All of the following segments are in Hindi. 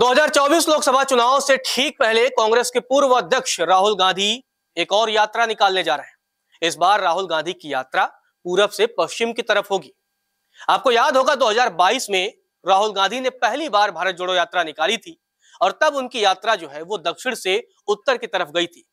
2024 लोकसभा चुनाव से ठीक पहले कांग्रेस के पूर्व अध्यक्ष राहुल गांधी एक और यात्रा निकालने जा रहे हैं इस बार राहुल गांधी की यात्रा पूरब से पश्चिम की तरफ होगी आपको याद होगा 2022 में राहुल गांधी ने पहली बार भारत जोड़ो यात्रा निकाली थी और तब उनकी यात्रा जो है वो दक्षिण से उत्तर की तरफ गई थी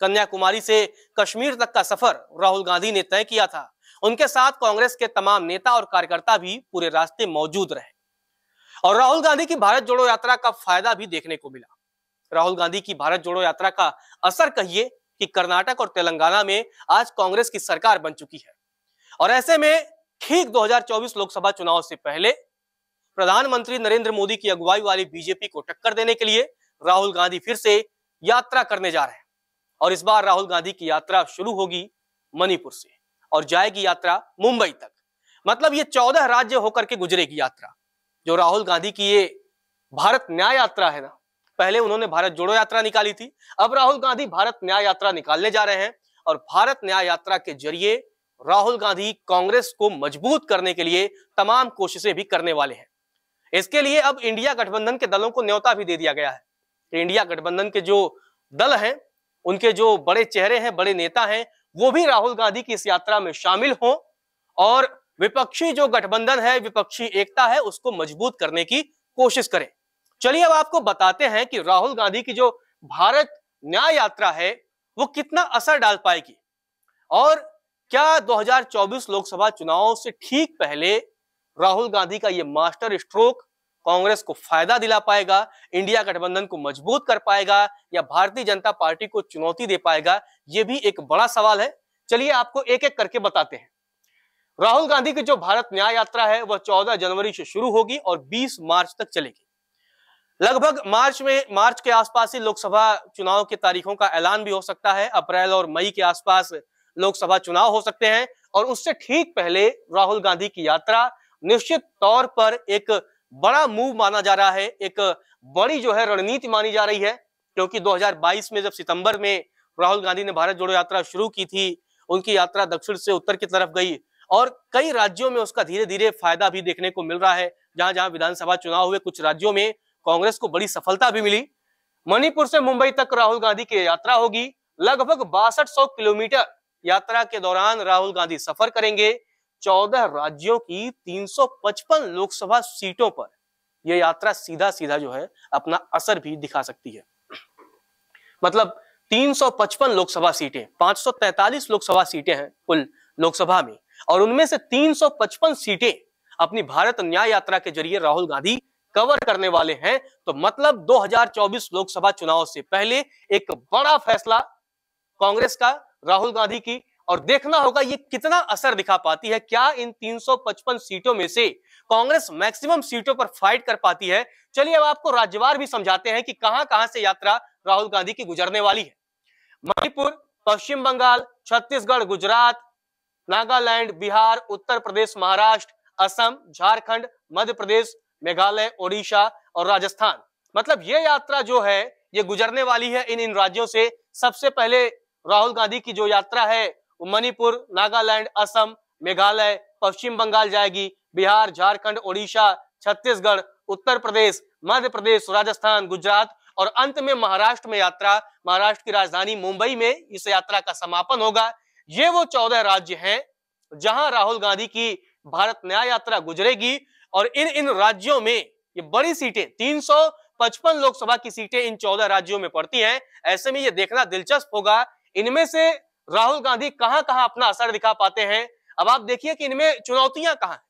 कन्याकुमारी से कश्मीर तक का सफर राहुल गांधी ने तय किया था उनके साथ कांग्रेस के तमाम नेता और कार्यकर्ता भी पूरे रास्ते मौजूद रहे और राहुल गांधी की भारत जोड़ो यात्रा का फायदा भी देखने को मिला राहुल गांधी की भारत जोड़ो यात्रा का असर कहिए कि कर्नाटक और तेलंगाना में आज कांग्रेस की सरकार बन चुकी है और ऐसे में ठीक 2024 लोकसभा चुनाव से पहले प्रधानमंत्री नरेंद्र मोदी की अगुवाई वाली बीजेपी को टक्कर देने के लिए राहुल गांधी फिर से यात्रा करने जा रहे हैं और इस बार राहुल गांधी की यात्रा शुरू होगी मणिपुर से और जाएगी यात्रा मुंबई तक मतलब ये चौदह राज्य होकर के गुजरेगी यात्रा जो राहुल गांधी की ये भारत न्याय यात्रा है ना पहले उन्होंने भारत जोड़ो यात्रा निकाली थी अब राहुल गांधी भारत न्याय यात्रा निकालने जा रहे हैं और भारत न्याय यात्रा के जरिए राहुल गांधी कांग्रेस को मजबूत करने के लिए तमाम कोशिशें भी करने वाले हैं इसके लिए अब इंडिया गठबंधन के दलों को न्योता भी दे दिया गया है तो इंडिया गठबंधन के जो दल हैं उनके जो बड़े चेहरे हैं बड़े नेता हैं वो भी राहुल गांधी की इस यात्रा में शामिल हों और विपक्षी जो गठबंधन है विपक्षी एकता है उसको मजबूत करने की कोशिश करें चलिए अब आपको बताते हैं कि राहुल गांधी की जो भारत न्याय यात्रा है वो कितना असर डाल पाएगी और क्या 2024 लोकसभा चुनाव से ठीक पहले राहुल गांधी का ये मास्टर स्ट्रोक कांग्रेस को फायदा दिला पाएगा इंडिया गठबंधन को मजबूत कर पाएगा या भारतीय जनता पार्टी को चुनौती दे पाएगा ये भी एक बड़ा सवाल है चलिए आपको एक एक करके बताते हैं राहुल गांधी की जो भारत न्याय यात्रा है वह 14 जनवरी से शुरू होगी और 20 मार्च तक चलेगी लगभग मार्च में मार्च के आसपास ही लोकसभा चुनाव की तारीखों का ऐलान भी हो सकता है अप्रैल और मई के आसपास लोकसभा चुनाव हो सकते हैं और उससे ठीक पहले राहुल गांधी की यात्रा निश्चित तौर पर एक बड़ा मूव माना जा रहा है एक बड़ी जो है रणनीति मानी जा रही है क्योंकि 2022 में जब सितंबर में राहुल गांधी ने भारत जोड़ो यात्रा शुरू की थी उनकी यात्रा दक्षिण से उत्तर की तरफ गई और कई राज्यों में उसका धीरे धीरे फायदा भी देखने को मिल रहा है जहां जहां विधानसभा चुनाव हुए कुछ राज्यों में कांग्रेस को बड़ी सफलता भी मिली मणिपुर से मुंबई तक राहुल गांधी की यात्रा होगी लगभग बासठ किलोमीटर यात्रा के दौरान राहुल गांधी सफर करेंगे 14 राज्यों की 355 लोकसभा सीटों पर यह यात्रा सीधा सीधा जो है अपना असर भी दिखा सकती है मतलब 355 लोकसभा सीटें 543 लोकसभा सीटें हैं कुल लोकसभा में और उनमें से 355 सीटें अपनी भारत न्याय यात्रा के जरिए राहुल गांधी कवर करने वाले हैं तो मतलब 2024 लोकसभा चुनाव से पहले एक बड़ा फैसला कांग्रेस का राहुल गांधी की और देखना होगा ये कितना असर दिखा पाती है क्या इन 355 सीटों में से कांग्रेस मैक्सिमम सीटों पर फाइट कर पाती है चलिए अब आपको राज्यवार भी समझाते हैं कि कहां कहां से यात्रा राहुल गांधी की गुजरने वाली है मणिपुर पश्चिम बंगाल छत्तीसगढ़ गुजरात नागालैंड बिहार उत्तर प्रदेश महाराष्ट्र असम झारखंड मध्य प्रदेश मेघालय ओडिशा और राजस्थान मतलब ये यात्रा जो है ये गुजरने वाली है इन इन राज्यों से सबसे पहले राहुल गांधी की जो यात्रा है वो मणिपुर नागालैंड असम मेघालय पश्चिम बंगाल जाएगी बिहार झारखंड ओडिशा छत्तीसगढ़ उत्तर प्रदेश मध्य प्रदेश राजस्थान गुजरात और अंत में महाराष्ट्र में यात्रा महाराष्ट्र की राजधानी मुंबई में इस यात्रा का समापन होगा ये वो चौदह राज्य हैं जहां राहुल गांधी की भारत न्याय यात्रा गुजरेगी और इन इन राज्यों में ये बड़ी सीटें तीन पचपन लोकसभा की सीटें इन चौदह राज्यों में पड़ती हैं ऐसे में ये देखना दिलचस्प होगा इनमें से राहुल गांधी कहां कहां अपना असर दिखा पाते हैं अब आप देखिए कि इनमें चुनौतियां कहां हैं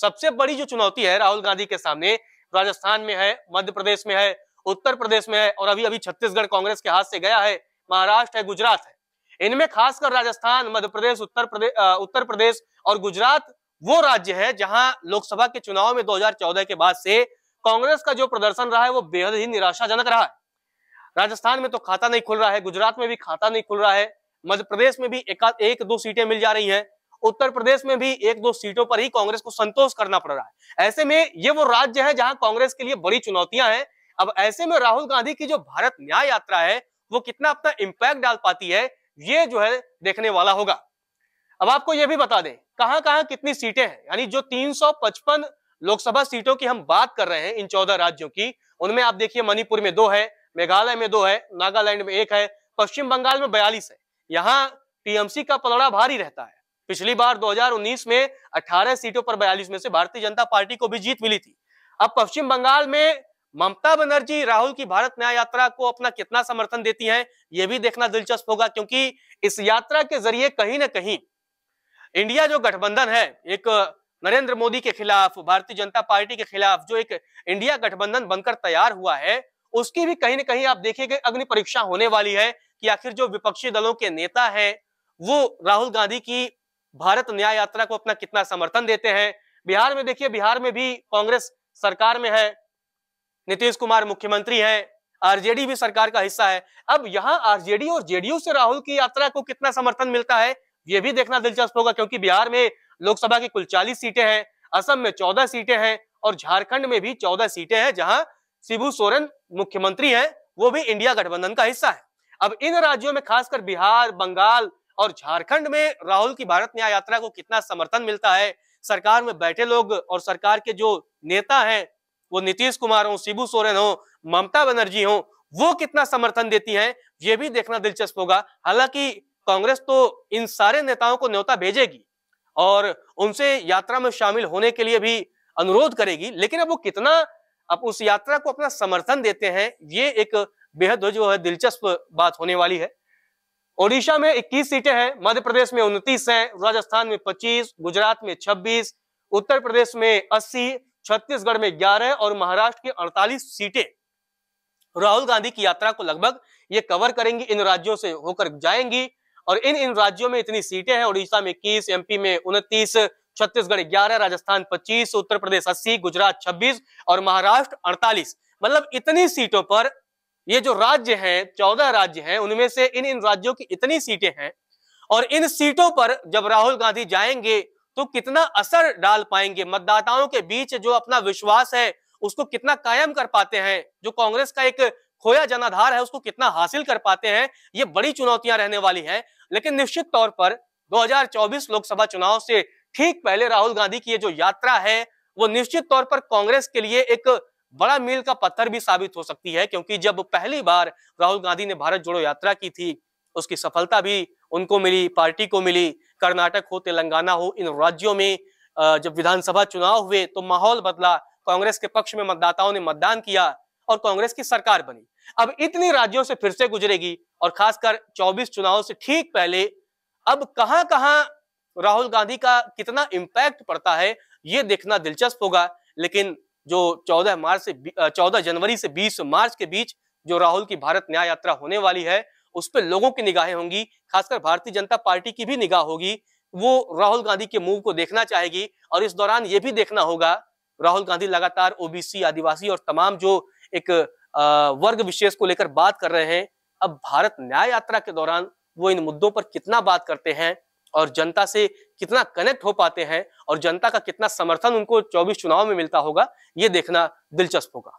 सबसे बड़ी जो चुनौती है राहुल गांधी के सामने राजस्थान में है मध्य प्रदेश में है उत्तर प्रदेश में है और अभी अभी छत्तीसगढ़ कांग्रेस के हाथ से गया है महाराष्ट्र है गुजरात है इनमें खासकर राजस्थान मध्य प्रदेश उत्तर प्रदेश उत्तर प्रदेश और गुजरात वो राज्य है जहां लोकसभा के चुनाव में 2014 के बाद से कांग्रेस का जो प्रदर्शन रहा है वो बेहद ही निराशाजनक रहा है राजस्थान में तो खाता नहीं खुल रहा है गुजरात में भी खाता नहीं खुल रहा है मध्य प्रदेश में भी एक, एक दो सीटें मिल जा रही है उत्तर प्रदेश में भी एक दो सीटों पर ही कांग्रेस को संतोष करना पड़ रहा है ऐसे में ये वो राज्य है जहां कांग्रेस के लिए बड़ी चुनौतियां हैं अब ऐसे में राहुल गांधी की जो भारत न्याय यात्रा है वो कितना अपना इम्पैक्ट डाल पाती है ये जो है देखने वाला होगा अब आपको यह भी बता दें कहां कहां कितनी सीटें हैं यानी जो 355 लोकसभा सीटों की हम बात कर रहे हैं इन चौदह राज्यों की उनमें आप देखिए मणिपुर में दो है मेघालय में दो है नागालैंड में एक है पश्चिम बंगाल में बयालीस है यहाँ टीएमसी का पलड़ा भारी रहता है पिछली बार 2019 में 18 सीटों पर 42 में से भारतीय जनता पार्टी को भी जीत मिली थी अब पश्चिम बंगाल में ममता बनर्जी राहुल की भारत न्याय यात्रा को अपना कितना समर्थन देती हैं यह भी देखना दिलचस्प होगा क्योंकि इस यात्रा के जरिए कहीं ना कहीं इंडिया जो गठबंधन है एक नरेंद्र मोदी के खिलाफ भारतीय जनता पार्टी के खिलाफ जो एक इंडिया गठबंधन बनकर तैयार हुआ है उसकी भी कहीं ना कहीं आप देखिए अग्नि परीक्षा होने वाली है कि आखिर जो विपक्षी दलों के नेता है वो राहुल गांधी की भारत न्याय यात्रा को अपना कितना समर्थन देते हैं बिहार में देखिए बिहार में भी कांग्रेस सरकार में है नीतीश कुमार मुख्यमंत्री हैं आरजेडी भी सरकार का हिस्सा है अब यहाँ आरजेडी और जेडीयू से राहुल की यात्रा को कितना समर्थन मिलता है ये भी देखना दिलचस्प होगा क्योंकि बिहार में लोकसभा की कुल चालीस सीटें हैं असम में चौदह सीटें हैं और झारखंड में भी चौदह सीटें हैं जहां शिबू सोरेन मुख्यमंत्री है वो भी इंडिया गठबंधन का हिस्सा है अब इन राज्यों में खासकर बिहार बंगाल और झारखंड में राहुल की भारत न्याय यात्रा को कितना समर्थन मिलता है सरकार में बैठे लोग और सरकार के जो नेता हैं वो नीतीश कुमार हो शिबू सोरेन हो ममता बनर्जी हो वो कितना समर्थन देती हैं ये भी देखना दिलचस्प होगा हालांकि कांग्रेस तो इन सारे नेताओं को न्योता भेजेगी और उनसे यात्रा में शामिल होने के लिए भी अनुरोध करेगी लेकिन अब वो कितना अब उस यात्रा को अपना समर्थन देते हैं ये एक बेहद जो है दिलचस्प बात होने वाली है ओडिशा में 21 सीटें हैं मध्य प्रदेश में उनतीस हैं राजस्थान में 25 गुजरात में 26 उत्तर प्रदेश में अस्सी छत्तीसगढ़ में ग्यारह और महाराष्ट्र की अड़तालीस सीटें राहुल गांधी की यात्रा को लगभग ये कवर करेंगी इन राज्यों से होकर जाएंगी और इन इन राज्यों में इतनी सीटें हैं उड़ीसा में इक्कीस एमपी में उनतीस छत्तीसगढ़ ग्यारह राजस्थान पच्चीस उत्तर प्रदेश अस्सी गुजरात छब्बीस और महाराष्ट्र अड़तालीस मतलब इतनी सीटों पर ये जो राज्य हैं चौदह राज्य हैं उनमें से इन इन राज्यों की इतनी सीटें हैं और इन सीटों पर जब राहुल गांधी जाएंगे तो कितना असर डाल पाएंगे मतदाताओं के बीच जो अपना विश्वास है उसको कितना कायम कर पाते हैं जो कांग्रेस का एक खोया जनाधार है उसको कितना हासिल कर पाते हैं ये बड़ी चुनौतियां रहने वाली हैं लेकिन निश्चित तौर पर 2024 लोकसभा चुनाव से ठीक पहले राहुल गांधी की ये जो यात्रा है वो निश्चित तौर पर कांग्रेस के लिए एक बड़ा मील का पत्थर भी साबित हो सकती है क्योंकि जब पहली बार राहुल गांधी ने भारत जोड़ो यात्रा की थी उसकी सफलता भी उनको मिली पार्टी को मिली कर्नाटक हो तेलंगाना हो इन राज्यों में जब विधानसभा चुनाव हुए तो माहौल बदला कांग्रेस के पक्ष में मतदाताओं ने मतदान किया और कांग्रेस की सरकार बनी अब इतनी राज्यों से फिर से गुजरेगी और खासकर 24 चुनाव से ठीक पहले अब कहां कहां राहुल गांधी का कितना इम्पैक्ट पड़ता है ये देखना दिलचस्प होगा लेकिन जो 14 मार्च से 14 जनवरी से 20 मार्च के बीच जो राहुल की भारत न्याय यात्रा होने वाली है उस पर लोगों की निगाहें होंगी खासकर भारतीय जनता पार्टी की भी निगाह होगी वो राहुल गांधी के मूव को देखना चाहेगी और इस दौरान ये भी देखना होगा राहुल गांधी लगातार ओबीसी आदिवासी और तमाम जो एक वर्ग विशेष को लेकर बात कर रहे हैं अब भारत न्याय यात्रा के दौरान वो इन मुद्दों पर कितना बात करते हैं और जनता से कितना कनेक्ट हो पाते हैं और जनता का कितना समर्थन उनको 24 चुनाव में मिलता होगा ये देखना दिलचस्प होगा